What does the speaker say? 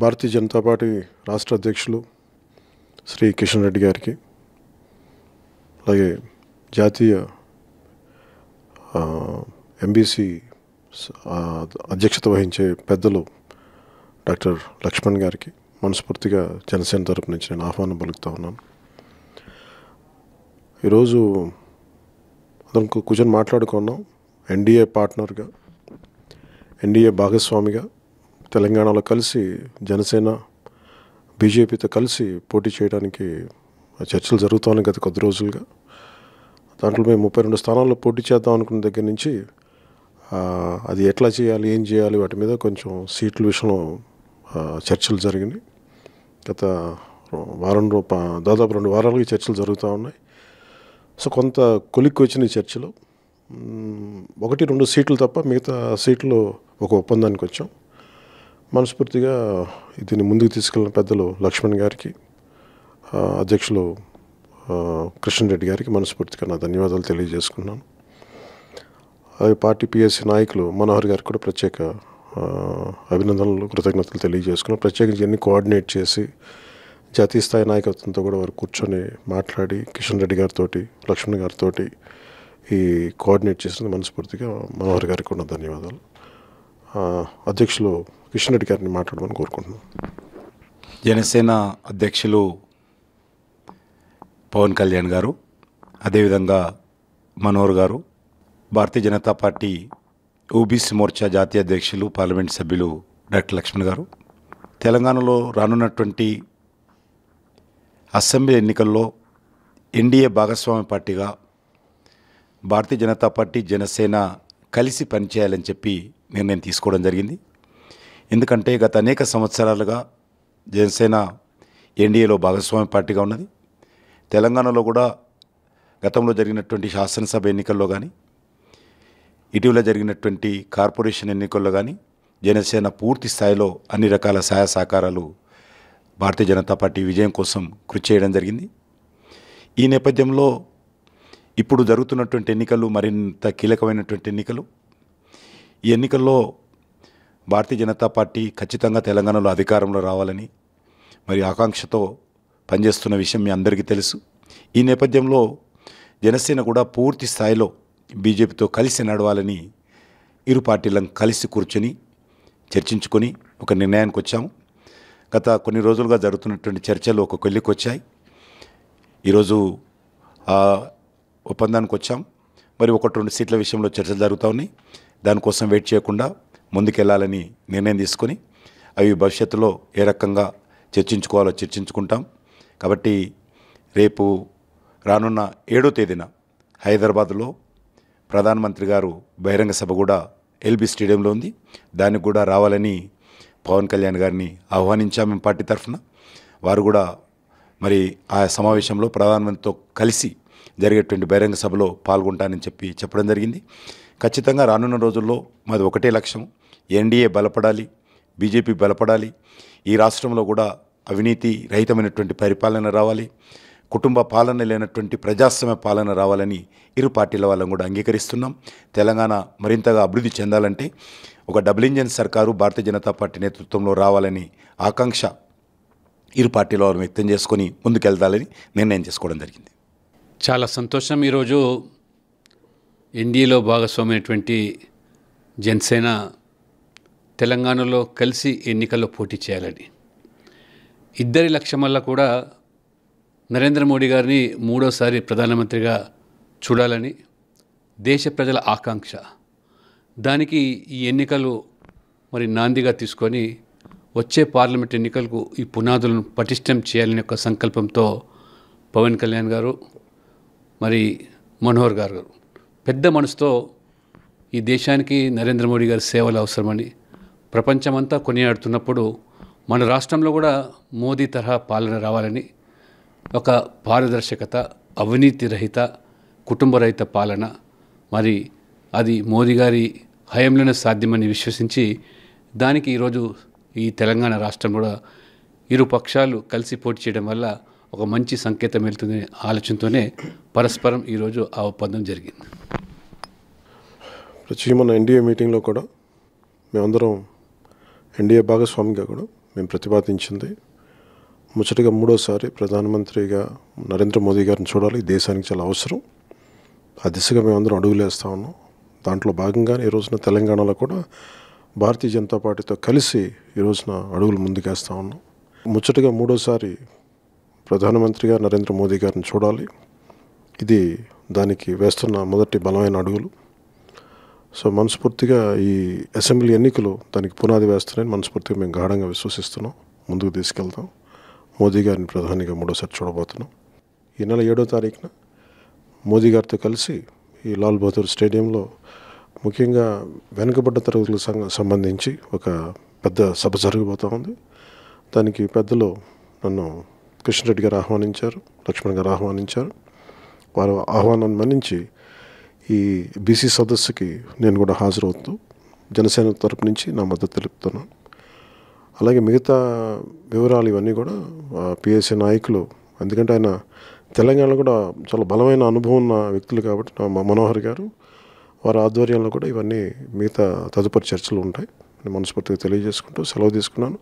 భారతీయ Janata party రాష్ట్ర అధ్యక్షులు శ్రీ కిషన్ రెడ్డి గారికి అలాగే జాతీయ ఎంబీసీ అధ్యక్షత వహించే పెద్దలు డాక్టర్ లక్ష్మణ్ గారికి మనస్ఫూర్తిగా జనసేన తరపు నుంచి నేను ఆహ్వానం పలుకుతా ఉన్నాను ఈరోజు అతను కూర్చొని మాట్లాడుకున్నాం ఎన్డీఏ పార్ట్నర్గా ఎన్డీఏ భాగస్వామిగా తెలంగాణలో కలిసి జనసేన బీజేపీతో కలిసి పోటీ చేయడానికి చర్చలు జరుగుతున్నాయి గత కొద్ది రోజులుగా దాంట్లో మేము ముప్పై రెండు స్థానాల్లో పోటీ చేద్దాం అనుకున్న దగ్గర నుంచి అది ఎట్లా చేయాలి ఏం చేయాలి వాటి మీద కొంచెం సీట్ల విషయంలో చర్చలు జరిగినాయి గత వారం రూప దాదాపు రెండు వారాలకి చర్చలు జరుగుతూ ఉన్నాయి సో కొంత కొలిక్కి వచ్చిన చర్చలు ఒకటి రెండు సీట్లు తప్ప మిగతా సీట్లు ఒక ఒప్పందానికి వచ్చాం మనస్ఫూర్తిగా దీన్ని ముందుకు తీసుకెళ్ళిన పెద్దలు లక్ష్మణ్ గారికి అధ్యక్షులు కిషన్ రెడ్డి గారికి మనస్ఫూర్తిగా నా ధన్యవాదాలు తెలియజేసుకున్నాను అలాగే పార్టీ పిఎస్సీ నాయకులు మనోహర్ గారికి కూడా ప్రత్యేక అభినందనలు కృతజ్ఞతలు తెలియజేసుకున్నాను ప్రత్యేకించి అన్ని కోఆర్డినేట్ చేసి జాతీయ స్థాయి నాయకత్వంతో కూడా వారు కూర్చొని మాట్లాడి కిషన్ రెడ్డి గారితో లక్ష్మణ్ గారితో ఈ కోఆర్డినేట్ చేసిన మనస్ఫూర్తిగా మనోహర్ గారికి కూడా ధన్యవాదాలు అధ్యక్షులు విష్ణురెడ్డి గారిని మాట్లాడమని కోరుకుంటున్నాం జనసేన అధ్యక్షులు పవన్ కళ్యాణ్ గారు అదేవిధంగా మనోహర్ గారు భారతీయ జనతా పార్టీ ఓబీసీ మోర్చా జాతీయ అధ్యక్షులు పార్లమెంట్ సభ్యులు డాక్టర్ లక్ష్మణ్ గారు తెలంగాణలో రానున్నటువంటి అసెంబ్లీ ఎన్నికల్లో ఎన్డీఏ భాగస్వామ్య పార్టీగా భారతీయ జనతా పార్టీ జనసేన కలిసి పనిచేయాలని చెప్పి నిర్ణయం తీసుకోవడం జరిగింది ఎందుకంటే గత అనేక సంవత్సరాలుగా జనసేన ఎన్డీఏలో భాగస్వామి పార్టీగా ఉన్నది తెలంగాణలో కూడా గతంలో జరిగినటువంటి శాసనసభ ఎన్నికల్లో కానీ ఇటీవల జరిగినటువంటి కార్పొరేషన్ ఎన్నికల్లో కానీ జనసేన పూర్తి స్థాయిలో అన్ని రకాల సహాయ సహకారాలు భారతీయ జనతా పార్టీ విజయం కోసం కృషి చేయడం జరిగింది ఈ నేపథ్యంలో ఇప్పుడు జరుగుతున్నటువంటి ఎన్నికలు మరింత కీలకమైనటువంటి ఎన్నికలు ఈ ఎన్నికల్లో భారతీయ జనతా పార్టీ ఖచ్చితంగా తెలంగాణలో అధికారంలో రావాలని మరి ఆకాంక్షతో పనిచేస్తున్న విషయం మీ అందరికీ తెలుసు ఈ నేపథ్యంలో జనసేన కూడా పూర్తి స్థాయిలో బీజేపీతో కలిసి నడవాలని ఇరు పార్టీలను కలిసి కూర్చొని చర్చించుకొని ఒక నిర్ణయానికి వచ్చాము గత కొన్ని రోజులుగా జరుగుతున్నటువంటి చర్చలు ఒక కొల్లికి వచ్చాయి ఈరోజు ఒప్పందానికి వచ్చాం మరి ఒకటి రెండు సీట్ల విషయంలో చర్చలు జరుగుతూ ఉన్నాయి దానికోసం వెయిట్ చేయకుండా ముందుకెళ్లాలని నిర్ణయం తీసుకొని అవి భవిష్యత్తులో ఏ రకంగా చర్చించుకోవాలో చర్చించుకుంటాం కాబట్టి రేపు రానున్న ఏడో తేదీన హైదరాబాద్లో ప్రధానమంత్రి గారు బహిరంగ సభ కూడా ఎల్బీ స్టేడియంలో ఉంది దానికి కూడా రావాలని పవన్ కళ్యాణ్ గారిని ఆహ్వానించాము పార్టీ తరఫున వారు కూడా మరి ఆ సమావేశంలో ప్రధానమంత్రితో కలిసి జరిగేటువంటి బహిరంగ సభలో పాల్గొంటానని చెప్పి చెప్పడం జరిగింది ఖచ్చితంగా రానున్న రోజుల్లో మాది ఒకటే లక్ష్యం ఎన్డీఏ బలపడాలి బీజేపీ బలపడాలి ఈ రాష్ట్రంలో కూడా అవినీతి రహితమైనటువంటి పరిపాలన రావాలి కుటుంబ పాలన లేనటువంటి ప్రజాస్వామ్య పాలన రావాలని ఇరు పార్టీల వాళ్ళని కూడా అంగీకరిస్తున్నాం తెలంగాణ మరింతగా అభివృద్ధి చెందాలంటే ఒక డబుల్ ఇంజన్ సర్కారు భారతీయ జనతా పార్టీ నేతృత్వంలో రావాలని ఆకాంక్ష ఇరు పార్టీల వారు వ్యక్తం చేసుకొని వెళ్తాలని నిర్ణయం చేసుకోవడం జరిగింది చాలా సంతోషం ఈరోజు ఎన్డీఏలో భాగస్వామైనటువంటి జనసేన తెలంగాణలో కలిసి ఎన్నికల్లో పోటీ చేయాలని ఇద్దరి లక్ష్యం వల్ల కూడా నరేంద్ర మోడీ గారిని మూడోసారి ప్రధానమంత్రిగా చూడాలని దేశ ప్రజల ఆకాంక్ష దానికి ఈ ఎన్నికలు మరి నాందిగా తీసుకొని వచ్చే పార్లమెంట్ ఎన్నికలకు ఈ పునాదులను పటిష్టం చేయాలనే ఒక సంకల్పంతో పవన్ కళ్యాణ్ గారు మరి మనోహర్ గారు పెద్ద మనసుతో ఈ దేశానికి నరేంద్ర మోడీ గారి సేవలు అవసరమని ప్రపంచమంతా కొనియాడుతున్నప్పుడు మన రాష్ట్రంలో కూడా మోదీ తరహా పాలన రావాలని ఒక పారదర్శకత అవినీతి రహిత కుటుంబరహిత పాలన మరి అది మోదీ గారి హయంలోనే సాధ్యమని విశ్వసించి దానికి ఈరోజు ఈ తెలంగాణ రాష్ట్రం కూడా ఇరు పక్షాలు కలిసి పోటీ చేయడం వల్ల ఒక మంచి సంకేతం వెళ్తుందనే ఆలోచనతోనే పరస్పరం ఈరోజు ఆ ఒప్పందం జరిగింది ప్రతి మన ఎన్డీఏ మీటింగ్లో కూడా మేమందరం ఎన్డీఏ భాగస్వామిగా కూడా మేము ప్రతిపాదించింది ముచ్చటగా మూడోసారి ప్రధానమంత్రిగా నరేంద్ర మోదీ గారిని చూడాలి దేశానికి చాలా అవసరం ఆ దిశగా మేమందరం అడుగులేస్తా ఉన్నాం దాంట్లో భాగంగానే ఈ రోజున తెలంగాణలో కూడా భారతీయ జనతా పార్టీతో కలిసి ఈ రోజున అడుగులు ముందుకేస్తా ఉన్నాం ముచ్చటగా మూడోసారి ప్రధానమంత్రిగా నరేంద్ర మోదీ గారిని చూడాలి ఇది దానికి వేస్తున్న మొదటి బలమైన అడుగులు సో మనస్ఫూర్తిగా ఈ అసెంబ్లీ ఎన్నికలు దానికి పునాది వేస్తున్నాయని మనస్ఫూర్తిగా మేము గాఢంగా విశ్వసిస్తున్నాం ముందుకు తీసుకెళ్తాం మోదీ గారిని ప్రధానిగా మూడోసారి చూడబోతున్నాం ఈ నెల ఏడో తారీఖున మోదీ గారితో కలిసి ఈ లాల్ బహదూర్ స్టేడియంలో ముఖ్యంగా వెనుకబడ్డ తరగతులకు సంబంధించి ఒక పెద్ద సభ జరగబోతూ ఉంది దానికి పెద్దలు నన్ను కృష్ణరెడ్డి గారు ఆహ్వానించారు లక్ష్మణ్ గారు ఆహ్వానించారు వారు ఆహ్వానాన్ని మన్నించి ఈ బీసీ సదస్సుకి నేను కూడా హాజరవుతూ జనసేన తరపు నుంచి నా మద్దతు తెలుపుతున్నాను అలాగే మిగతా వివరాలు ఇవన్నీ కూడా పిఎస్సీ నాయకులు ఎందుకంటే ఆయన తెలంగాణలో కూడా చాలా బలమైన అనుభవం ఉన్న వ్యక్తులు కాబట్టి నా మనోహర్ గారు వారి ఆధ్వర్యంలో కూడా ఇవన్నీ మిగతా తదుపరి చర్చలు ఉంటాయి మనస్ఫూర్తిగా తెలియజేసుకుంటూ సెలవు తీసుకున్నాను